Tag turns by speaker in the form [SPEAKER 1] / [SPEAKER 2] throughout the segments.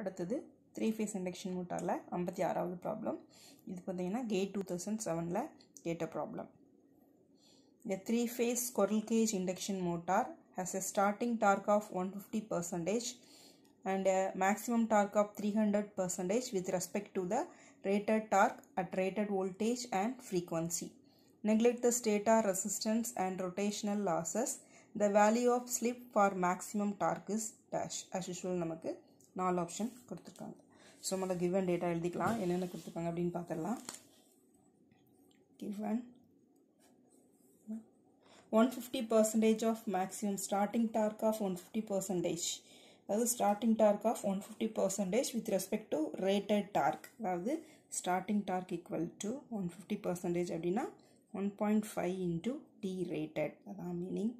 [SPEAKER 1] அடுத்தது three phase induction மோட்டாரில் ஐம்பத்தி ஆறாவது ப்ராப்ளம் இது பார்த்திங்கன்னா கேட் டூ தௌசண்ட் செவனில் கேட்ட ப்ராப்ளம் இந்த three phase squirrel cage induction motor has a starting torque of one fifty percentage and maximum torque of three hundred percentage with respect to the rated torque at rated voltage and frequency neglect the stator resistance and rotational losses the value of slip for maximum torque is dash as usual நமக்கு நாலு option கொடுத்துருக்காங்க so முதல்ல given data எழுதிக்கலாம் என்னென்ன கொடுத்துருக்காங்க அப்படின்னு பார்த்துடலாம் given one fifty percentage of maximum starting torque of one fifty percentage அதாவது starting torque of one fifty percentage with respect to rated torque அதாவது starting torque equal to one fifty percentage அப்படின்னா one point five into T rated அதான் meaning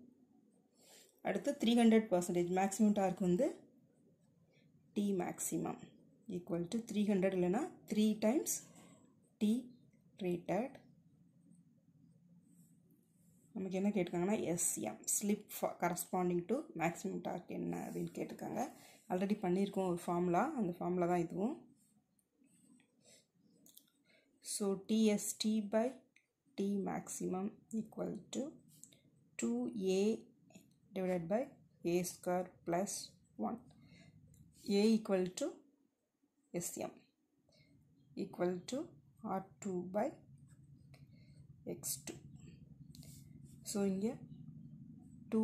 [SPEAKER 1] அடுத்து three hundred percentage maximum torque வந்து T maximum equal to three hundred இல்லைன்னா three times T நமக்கு என்ன கேட்டுக்காங்கனா SM slip corresponding to maximum dark என்ன அப்படின்னு கேட்டிருக்காங்க ஆல்ரெடி பண்ணியிருக்கோம் ஒரு formula அந்த formula தான் இதுவும் so TST by T maximum equal to two A by by square plus plus one to equal equal Sm R two by X two so இங்கே two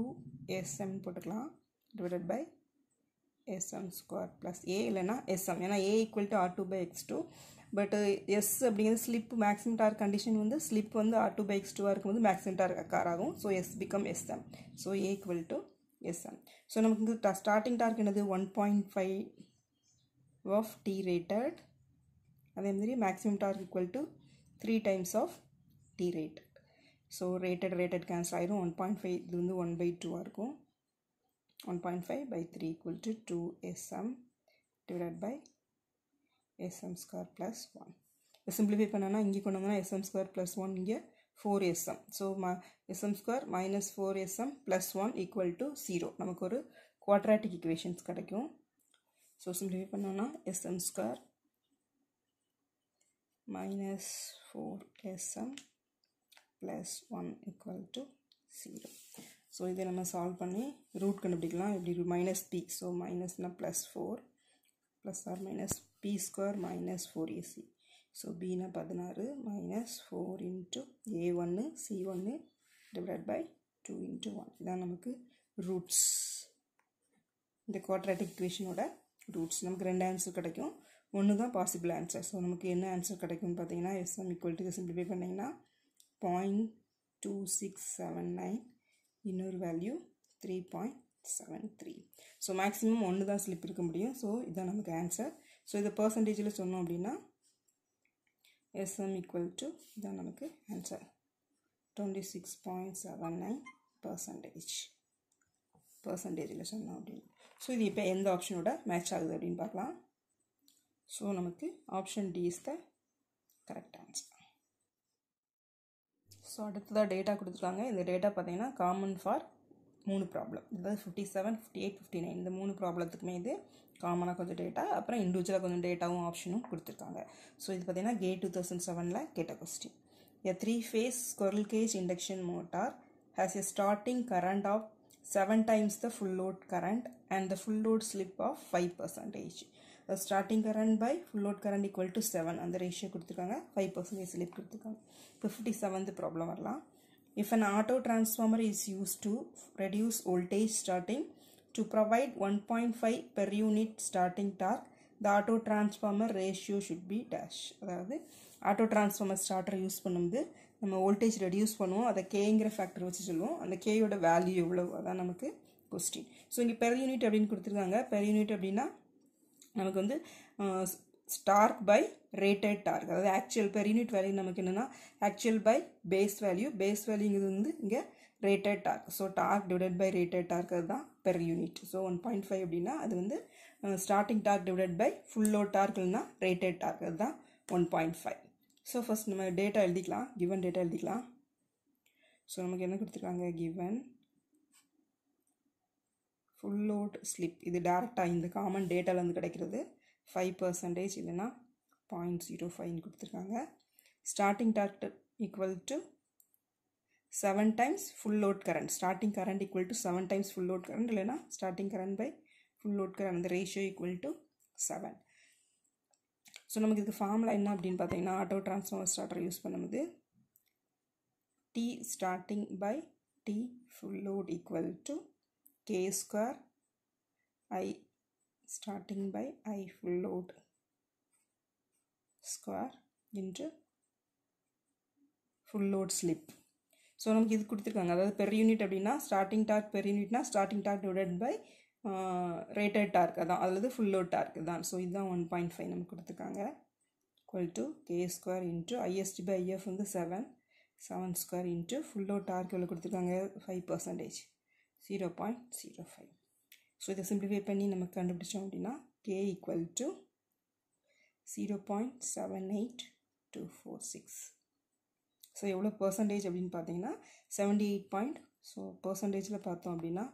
[SPEAKER 1] SM போட்டுக்கலாம் divided by SM square plus A இல்லைனா SM ஏன்னா A equal to R two by X two but S அப்படிங்கிறது slip maximum torque condition வந்து slip வந்து R two by X டூவாக இருக்கும்போது maximum torque கார் ஆகும் so S become SM so A equal to S சார் so நமக்கு வந்து ஸ்டார்டிங் டார்க் என்னது one point five of T rated அதே மாதிரி maximum torque equal to three times of T rate so rated rated cancel ஆயிரும் one point five இது வந்து one by டூவாக இருக்கும் one point five by three equal to two SM divided by SM square plus one simplify பண்ணோன்னா இங்கே கொண்டு வந்தோம்னா SM square plus one இங்கே 4sm. So, sm square minus 4sm plus 1 equal to 0. நமக்கு ஒரு quadratic equations கடைக்கும். So, simplify பண்ணும்னா sm square minus 4sm plus 1 equal to 0. So, இதை நம்ம solve பண்ணி root கண்டுப்டிக்கலாம், இப்படி minus p. So, minus நான் plus 4 plus or minus p square minus 4ac. So பினா பதினாறு மைனஸ் ஃபோர் இன்ட்டு ஏ ஒன்று சி ஒன்று divide by two into one இதான் நமக்கு ரூட்ஸ் இந்த குவாட்ராட்டிக் இக்குவேஷனோட ரூட்ஸ் நமக்கு ரெண்டு ஆன்சர் கிடைக்கும் ஒன்று தான் பாசிபிள் ஆன்சர் ஸோ நமக்கு என்ன ஆன்சர் கிடைக்கும்னு பார்த்தீங்கன்னா எஸ்எம் ஈக்குவல் டு சிம்பிளிஃபை பண்ணிங்கன்னா point two six seven nine இன்னொரு value three point seven three so maximum ஒன்று தான் ஸ்லிப் இருக்க முடியும் ஸோ இதுதான் நமக்கு ஆன்சர் ஸோ இதை பர்சன்டேஜில் சொன்னோம் அப்படின்னா எஸ்எம் ஈக்குவல் டு இதான் நமக்கு answer twenty six point seven nine percentage பர்சன்டேஜில் சொன்னோம் அப்படின்னு ஸோ இது இப்போ எந்த ஆப்ஷனோட மேட்ச் ஆகுது அப்படின்னு பார்க்கலாம் ஸோ நமக்கு option D is the correct answer so அடுத்ததாக டேட்டா கொடுத்துருக்காங்க இந்த டேட்டா பார்த்தீங்கன்னா காமன் ஃபார் மூணு ப்ராப்ளம் அதாவது fifty seven fifty eight fifty nine இந்த மூணு ப்ராப்ளத்துக்குமே இது காமனாக கொஞ்சம் டேட்டா அப்புறம் இண்டிவிஜுவலாக கொஞ்சம் டேட்டாவும் ஆப்ஷனும் கொடுத்துருக்காங்க ஸோ இது பார்த்தீங்கன்னா கே டூ தௌசண்ட் செவனில் கேட்ட question a three phase squirrel cage induction motor has a starting current of seven times the full load current and the full load slip of five percentage starting current by full load current equal to seven அந்த ratio கொடுத்துருக்காங்க five percentage slip கொடுத்துருக்காங்க இப்போ fifty seventh problem வரலாம் If an auto transformer is used to reduce voltage starting to provide 1.5 per unit starting torque, the auto transformer ratio should be dash அதாவது auto transformer starter use பண்ணும்து நம்ம voltage reduce பண்ணுவோம் அதை கேங்கிற factor வச்சு சொல்லும் அந்த k யோட value எவ்வளவு அதான் நமக்கு கொஸ்டின் ஸோ இங்கு per unit அப்படின் குடுத்திருக்காங்க per unit அப்படின்னா நமக்கு வந்து by பை ரேட்டட் டார்க் அதாவது ஆக்சுவல் பெர் யூனிட் வேல்யூ நமக்கு என்னென்னா actual by base value base வேல்யூங்கிறது வந்து இங்கே rated torque so torque divided by rated torque அதுதான் per unit so one point five அப்படின்னா அது வந்து starting torque divided by full ஃபுல்லோ டார்க்னா ரேட்டட் டார்க் அதுதான் one point five so first நம்ம டேட்டா எழுதிக்கலாம் கிவன் டேட்டா எழுதிக்கலாம் ஸோ நமக்கு என்ன கொடுத்துருக்காங்க கிவன் ஃபுல் லோட் ஸ்லிப் இது டேரெக்டாக இந்த காமன் வந்து கிடைக்கிறது ஃபைவ் பர்சன்டேஜ் இல்லைன்னா பாயிண்ட் ஜீரோ ஃபைவ்னு கொடுத்துருக்காங்க starting target equal to seven times full load current starting current equal to seven times full load current இல்லைனா starting current by full load current அந்த ratio equal to seven so நமக்கு இதுக்கு formula என்ன அப்படின்னு பார்த்தீங்கன்னா auto transformer starter use பண்ணும்போது T starting by T full load equal to K square I starting by I full load square into full load slip so நமக்கு இது கொடுத்துருக்காங்க அதாவது பெர் யூனிட் அப்படின்னா ஸ்டார்டிங் டார்க் பெர் யூனிட்னா starting torque divide by rated torque அதான் அல்லது full load torque தான் so இதுதான் ஒன் பாயிண்ட் ஃபைவ் நமக்கு கொடுத்துருக்காங்க equal to K square into IST by IF வந்து seven seven square into full load torque எவ்வளோ கொடுத்துருக்காங்க five percentage zero point zero five so இதை சிம்பிளிஃபை பண்ணி நமக்கு கண்டுபிடிச்சோம் அப்படின்னா K equal to zero point seven eight two four six so எவ்வளோ percentage அப்படின்னு பார்த்தீங்கன்னா செவன்டி எயிட் பாயிண்ட் ஸோ பர்சன்டேஜில் பார்த்தோம் அப்படின்னா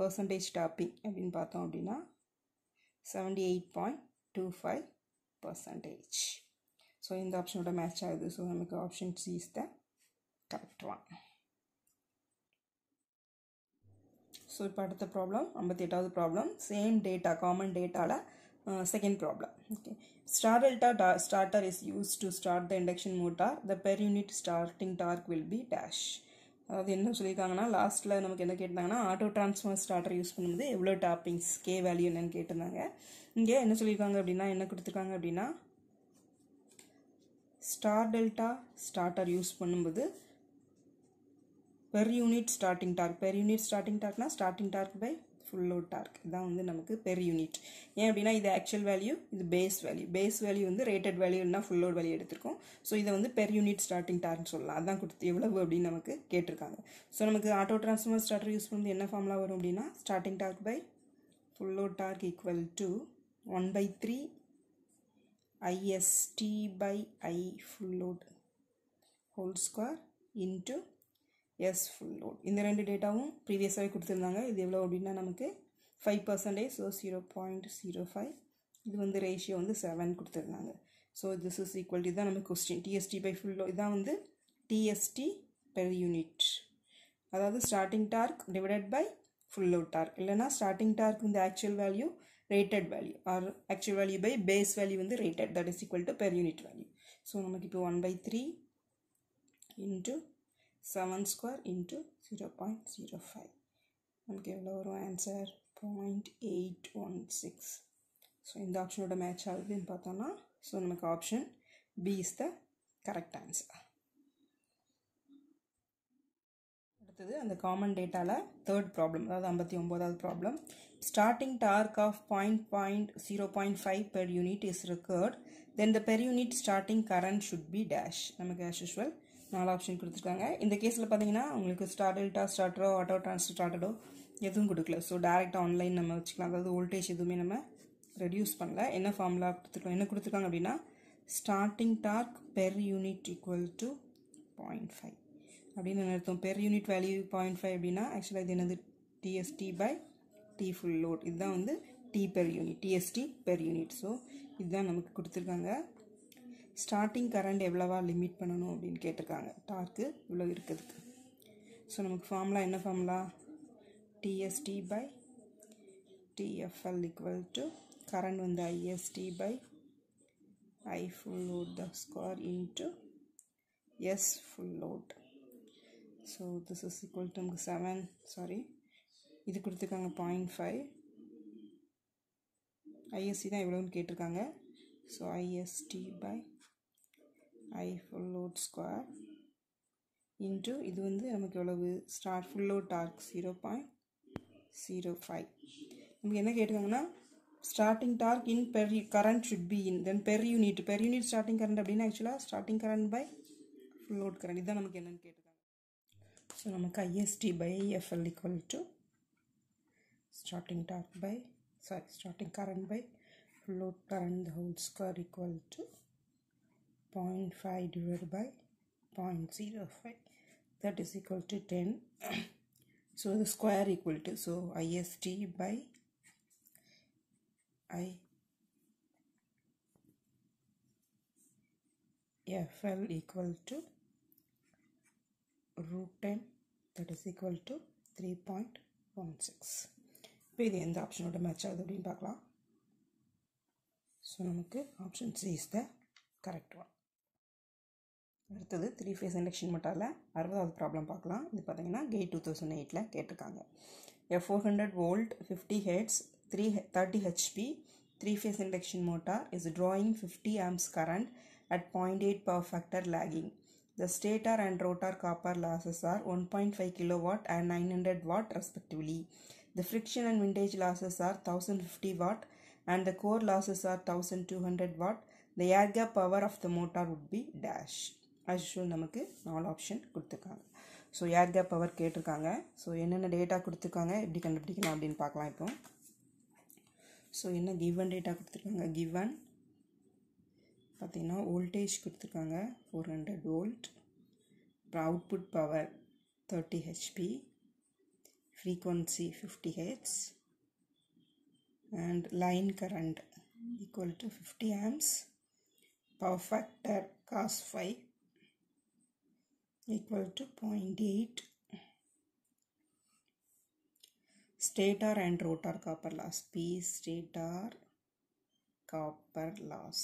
[SPEAKER 1] பர்சன்டேஜ் டாப்பிங் அப்படின்னு பார்த்தோம் அப்படின்னா seventy eight point two five percentage so இந்த ஆப்ஷனோட மேட்ச் ஆகுது ஸோ நமக்கு option C is the correct one so இப்போ அடுத்த ப்ராப்ளம் ஐம்பத்தி எட்டாவது ப்ராப்ளம் சேம் டேட்டா காமன் டேட்டாவில் Uh, second problem okay star delta tar- starter is used to start the induction motor the per unit starting torque will be dash அதாவது என்ன சொல்லியிருக்காங்கன்னா லாஸ்ட்டில் நமக்கு என்ன கேட்டிருந்தாங்கன்னா ஆட்டோ டிரான்ஸ்ஃபார்மர் ஸ்டார்டர் யூஸ் பண்ணும்போது எவ்வளோ டாப்பிங்ஸ் கே வேல்யூ என்னன்னு கேட்டிருந்தாங்க இங்கே என்ன சொல்லியிருக்காங்க அப்படின்னா என்ன கொடுத்துருக்காங்க அப்படின்னா ஸ்டார் டெல்டா ஸ்டார்டர் யூஸ் பண்ணும்போது per unit starting torque per unit starting டார்க்னா starting torque by full load torque இதுதான் வந்து நமக்கு பெர் யூனிட் ஏன் அப்படின்னா இது ஆக்சுவல் வேல்யூ இது பேஸ் வேல்யூ பேஸ் வேல்யூ வந்து ரேட்டட் வேல்யூ இல்லைனா ஃபுல் லோட் வேல்யூ எடுத்திருக்கோம் ஸோ இதை வந்து பெர் யூனிட் ஸ்டார்டிங் டார்க்னு சொல்லலாம் அதான் கொடுத்து எவ்வளவு அப்படின்னு நமக்கு கேட்டிருக்காங்க ஸோ நமக்கு ஆட்டோ டிரான்ஸ்ஃபார்மர் ஸ்டார்டர் யூஸ் பண்ணுறது என்ன ஃபார்முலா வரும் அப்படின்னா starting torque by full torque equal to one by three IST by I full load whole square into S full load இந்த ரெண்டு டேட்டாவும் ப்ரீவியஸாகவே கொடுத்துருந்தாங்க இது எவ்வளோ அப்படின்னா நமக்கு five percentage so zero point zero five இது வந்து ரேஷியோ வந்து செவன் கொடுத்துருந்தாங்க ஸோ திஸ் இஸ் ஈக்குவல்டி தான் நமக்கு question TST by full load இதான் வந்து டிஎஸ்டி பெர் யூனிட் அதாவது starting torque divided by full load torque இல்லைனா ஸ்டார்டிங் டார்க் வந்து actual value rated value or actual value by base value வந்து rated that is equal to per unit value so நமக்கு இப்போ one by three into seven square into zero point zero five நமக்கு எவ்வளோ வரும் answer point eight one six so இந்த ஆப்ஷனோட match ஆகுதுன்னு பார்த்தோன்னா ஸோ நமக்கு option B is the correct answer அடுத்தது அந்த காமன் டேட்டாவில் தேர்ட் ப்ராப்ளம் அதாவது ஐம்பத்தி ஒம்போதாவது ப்ராப்ளம் starting torque of point point zero point five per unit is recorded then the per unit starting current should be dash நமக்கு as usual நாலு option கொடுத்துருக்காங்க இந்த கேஸில் பார்த்தீங்கன்னா உங்களுக்கு ஸ்டார்டல்ட்டா ஸ்டார்டரோ ஆட்டோ டிரான்ஸ்டர் ஸ்டார்டடோ எதுவும் கொடுக்கல ஸோ டேரெக்டாக ஆன்லைன் நம்ம வச்சுக்கலாம் அதாவது வோல்டேஜ் எதுவுமே நம்ம ரெடியூஸ் பண்ணல என்ன ஃபார்முலா கொடுத்துருக்கோம் என்ன கொடுத்துருக்காங்க அப்படின்னா starting torque per unit equal to point five அப்படின்னு நிறுத்தம் per unit value point five அப்படின்னா ஆக்சுவலாக இது என்னது TST by T full load இதுதான் வந்து T per unit TST per unit so இதுதான் நமக்கு கொடுத்துருக்காங்க ஸ்டார்டிங் கரண்ட் எவ்வளோவா லிமிட் பண்ணணும் அப்படின்னு கேட்டிருக்காங்க டார்க்கு இவ்வளோ இருக்கிறதுக்கு ஸோ நமக்கு ஃபார்முலா என்ன formula TST by TFL equal to current வந்து IST by I full load the square into S full load so this is equal to நமக்கு செவன் சாரி இது கொடுத்துருக்காங்க பாயிண்ட் ஃபைவ் ஐஎஸ்சி தான் எவ்வளோன்னு கேட்டிருக்காங்க so IST by I full load square into இது வந்து நமக்கு எவ்வளவு star full load torque zero point zero five நமக்கு என்ன கேட்டிருக்காங்கன்னா starting torque in per current should be in then per unit per unit starting current அப்படின்னா ஆக்சுவலாக starting current by full load current இதுதான் நமக்கு என்னென்னு கேட்டிருக்காங்க ஸோ நமக்கு IST by IFL equal to starting torque by sorry starting current by load current the whole square equal to 0.5 divided by 0.05 that is equal to 10 so the square equal to so ist by i fl equal to root 10 that is equal to 3.16 இப்போ இது எந்த ஆப்ஷனோட match ஆகுது அப்படின்னு பார்க்கலாம் so நமக்கு option C is த அடுத்தது three phase induction மோட்டாரில் அறுபதாவது ப்ராப்ளம் பார்க்கலாம் இது பார்த்தீங்கன்னா கே டூ தௌசண்ட் எயிட்டில் கேட்டிருக்காங்க F four hundred volt fifty hertz three thirty HP three phase induction motor is drawing fifty amps current at point eight power factor lagging the stator and rotor copper losses are one point five kilo watt and nine hundred watt respectively the friction and windage losses are thousand fifty watt and the core losses are thousand two hundred watt the air gap power of the motor wood be dash as usual நமக்கு நாலு option கொடுத்துருக்காங்க so air gap power கேட்டிருக்காங்க so என்னென்ன data கொடுத்துருக்காங்க எப்படி கண்டுபிடிக்கலாம் அப்படின்னு பார்க்கலாம் இப்போ ஸோ என்ன கிவன் டேட்டா கொடுத்துருக்காங்க கிவன் பார்த்திங்கன்னா வோல்டேஜ் கொடுத்துருக்காங்க ஃபோர் ஹண்ட்ரட் வோல்ட் அப்புறம் output power thirty HP frequency fifty H and line current equal to fifty amps power factor cos phi equal to 0.8 stator and rotor copper loss p stator copper loss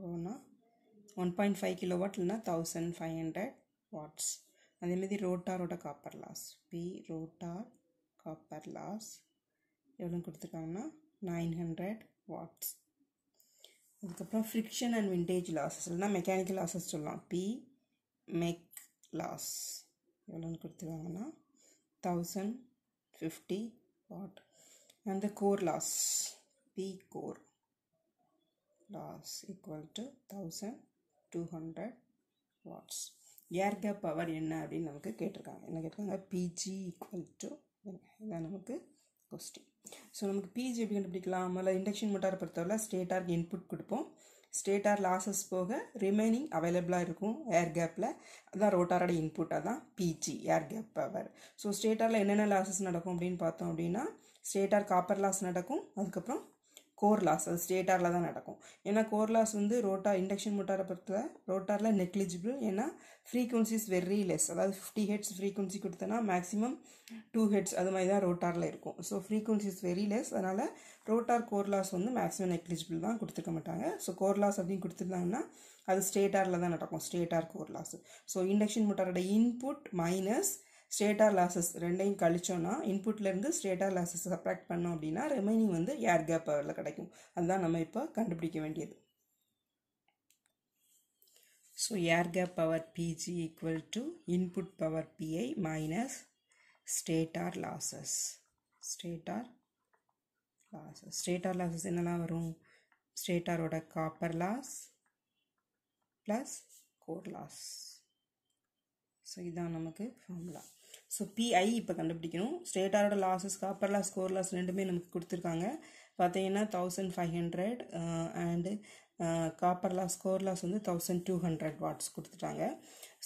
[SPEAKER 1] 1.5 one point five kilo watt இல்லைனா thousand five hundred watts அதேமாதிரி ரோட்டாரோட copper loss P rotor copper loss எவ்வளோன்னு கொடுத்துருக்காங்கன்னா nine hundred watts அதுக்கப்புறம் friction and windage losses mechanical சொல்லலாம் P mech loss எவ்வளோன்னு கொடுத்துருவாங்கன்னா thousand fifty watt அந்த core loss P core loss equal to thousand two hundred watts air gap power என்ன அப்படின்னு நமக்கு கேட்டிருக்காங்க என்ன கேட்டிருக்காங்க பிஜி ஈக்குவல் டு இதுதான் நமக்கு கொஸ்டின் ஸோ நமக்கு பிஜி எப்படி கண்டுபிடிக்கலாம் முதல்ல இண்டக்ஷன் மோட்டார் பொறுத்தவரை ஸ்டேட்டாருக்கு இன்புட் கொடுப்போம் ஸ்டேட்டார் லாசஸ் போக ரிமைனிங் அவைலபிளாக இருக்கும் ஏர் கேப்பில் அதான் ரோட்டாரோட இன்புட்டாக தான் PG air gap power so ஸ்டேட்டாரில் என்னென்ன லாசஸ் நடக்கும் அப்படின்னு பார்த்தோம் அப்படின்னா ஸ்டேட்டார் காப்பர் லாஸ் நடக்கும் அதுக்கப்புறம் கோர் லாஸ் அது ஸ்டேட்டாரில் தான் நடக்கும் ஏன்னா கோர் லாஸ் வந்து ரோட்டா இண்டக்ஷன் மோட்டாரை பொறுத்த ரோட்டாரில் நெக்லிஜிபிள் ஏன்னா ஃப்ரீக்வன்சிஸ் வெரி லெஸ் அதாவது ஃபிஃப்டி ஹெட்ஸ் ஃப்ரீக்வன்சி கொடுத்தனா மேக்ஸிமம் டூ ஹெட்ஸ் அது மாதிரி தான் ரோட்டாரில் இருக்கும் ஸோ ஃப்ரீக்வன்சிஸ் வெரி லெஸ் அதனால் ரோட்டார் கோர் லாஸ் வந்து மேக்ஸிமம் நெக்லிஜிபிள் தான் கொடுத்துருக்க மாட்டாங்க ஸோ கோர் லாஸ் அப்படின்னு கொடுத்துருந்தாங்கன்னா அது ஸ்டேட்டாரில் தான் நடக்கும் stator core loss so induction மோட்டாரோட இன்புட் மைனஸ் ஸ்டேட்டார் லாசஸ் ரெண்டையும் கழிச்சோன்னா இன்புட்லேருந்து ஸ்டேட்டார் லாசஸ் சப்ராக்ட் பண்ணோம் அப்படின்னா ரிமைனிங் வந்து ஏர் கேப் பவரில் கிடைக்கும் அதுதான் நம்ம இப்போ கண்டுபிடிக்க வேண்டியது so air gap power PG equal to input power PI minus stator losses stator losses stator losses என்னெல்லாம் வரும் ஸ்டேட்டாரோட copper loss plus core loss so இதுதான் நமக்கு ஃபார்முலா ஸோ பிஐ இப்போ கண்டுபிடிக்கணும் ஸ்டேட்டாரோட losses copper loss core loss ரெண்டுமே நமக்கு கொடுத்துருக்காங்க பார்த்தீங்கன்னா thousand five hundred and copper loss core loss வந்து தௌசண்ட் டூ ஹண்ட்ரட் வாட்ஸ் கொடுத்துட்டாங்க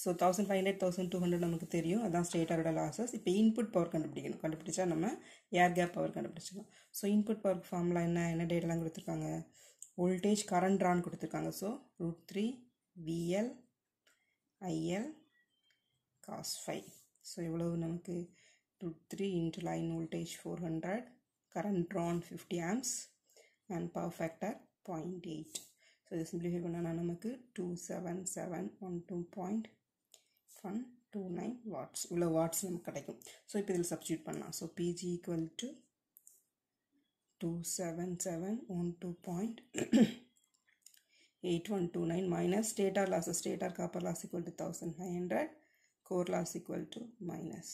[SPEAKER 1] so thousand five hundred thousand two hundred நமக்கு தெரியும் அதான் ஸ்டேட்டரோட லாஸஸ் இப்போ இன்புட் பவர் கண்டுபிடிக்கணும் கண்டுபிடிச்சா நம்ம ஏர் கேப் பவர் கண்டுபிடிச்சிக்கலாம் ஸோ இன்புட் பவர் ஃபார்முலா என்ன என்ன டேட்டெலாம் கொடுத்துருக்காங்க வோல்டேஜ் கரண்ட் ரான் கொடுத்துருக்காங்க so root three VL IL cos phi so எவ்வளவு நமக்கு two three into line voltage four hundred current drawn fifty amps and power factor point eight so இது simplify பண்ணால் நமக்கு two seven seven one two point one two nine watts இவ்வளோ watts நமக்கு கிடைக்கும் so இப்போ இதில் சப்ஸ்டியூட் பண்ணலாம் so PG equal to two seven seven one two point eight one two nine minus stator losses stator copper loss equal to thousand five hundred core loss equal to minus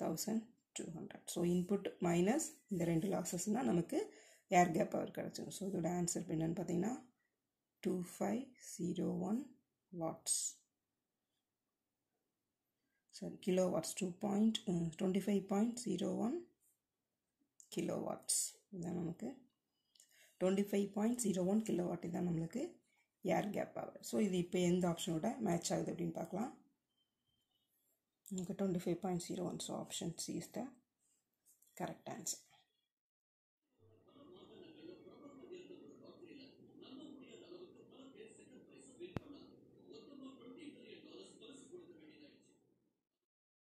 [SPEAKER 1] 1200 so input minus இந்த ரெண்டு லாஸஸ்னால் நமக்கு air gap power கடத்தும் so இதோட answer என்னென்னு பார்த்தீங்கன்னா two five zero one watts sorry kilo watts two point twenty five point one kilo watts இதுதான் நமக்கு twenty five point zero one kilo watt இதுதான் நம்மளுக்கு ஏர் கேப் பவர் ஸோ இது இப்போ எந்த ஆப்ஷனோட மேட்ச் ஆகுது அப்படின்னு பார்க்கலாம் Okay, 25.01. So option C is the correct answer.